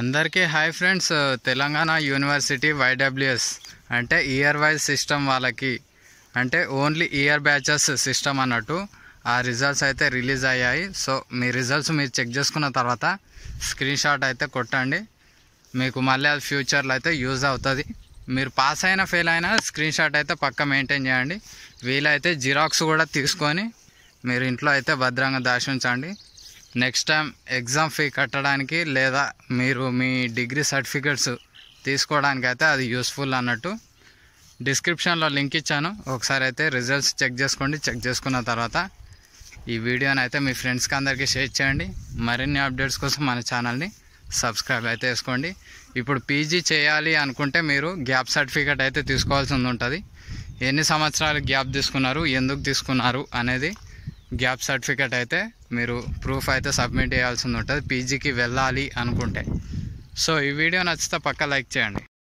అందరికీ hi friends Telangana university YWS అంటే year wise system వాళ్ళకి అంటే ఓన్లీ ఇయర్ బ్యాచెస్ సిస్టమ్ అన్నట్టు ఆ రిజల్ట్స్ అయితే రిలీజ్ అయ్యాయి సో మీ రిజల్ట్స్ మీరు చెక్ చేసుకున్న తర్వాత స్క్రీన్ షాట్ అయితే కొట్టండి మీకు మళ్ళీ అది ఫ్యూచర్లో అయితే యూజ్ అవుతుంది మీరు పాస్ అయినా ఫెయిల్ అయినా స్క్రీన్ షాట్ అయితే పక్క మెయింటైన్ చేయండి వీలైతే జిరాక్స్ కూడా తీసుకొని మీరు ఇంట్లో అయితే భద్రంగా దాచించండి నెక్స్ట్ టైం ఎగ్జామ్ ఫీ కట్టడానికి లేదా మీరు మీ డిగ్రీ సర్టిఫికెట్స్ తీసుకోవడానికి అయితే అది యూస్ఫుల్ అన్నట్టు డిస్క్రిప్షన్లో లింక్ ఇచ్చాను ఒకసారి అయితే రిజల్ట్స్ చెక్ చేసుకోండి చెక్ చేసుకున్న తర్వాత ఈ వీడియోని అయితే మీ ఫ్రెండ్స్కి అందరికీ షేర్ చేయండి మరిన్ని అప్డేట్స్ కోసం మన ఛానల్ని సబ్స్క్రైబ్ అయితే వేసుకోండి ఇప్పుడు పీజీ చేయాలి అనుకుంటే మీరు గ్యాప్ సర్టిఫికేట్ అయితే తీసుకోవాల్సి ఉంటుంది ఎన్ని సంవత్సరాలు గ్యాప్ తీసుకున్నారు ఎందుకు తీసుకున్నారు అనేది గ్యాప్ సర్టిఫికేట్ అయితే మీరు ప్రూఫ్ అయితే సబ్మిట్ చేయాల్సి ఉంటుంది పీజీకి వెళ్ళాలి అనుకుంటే సో ఈ వీడియో నచ్చితే పక్క లైక్ చేయండి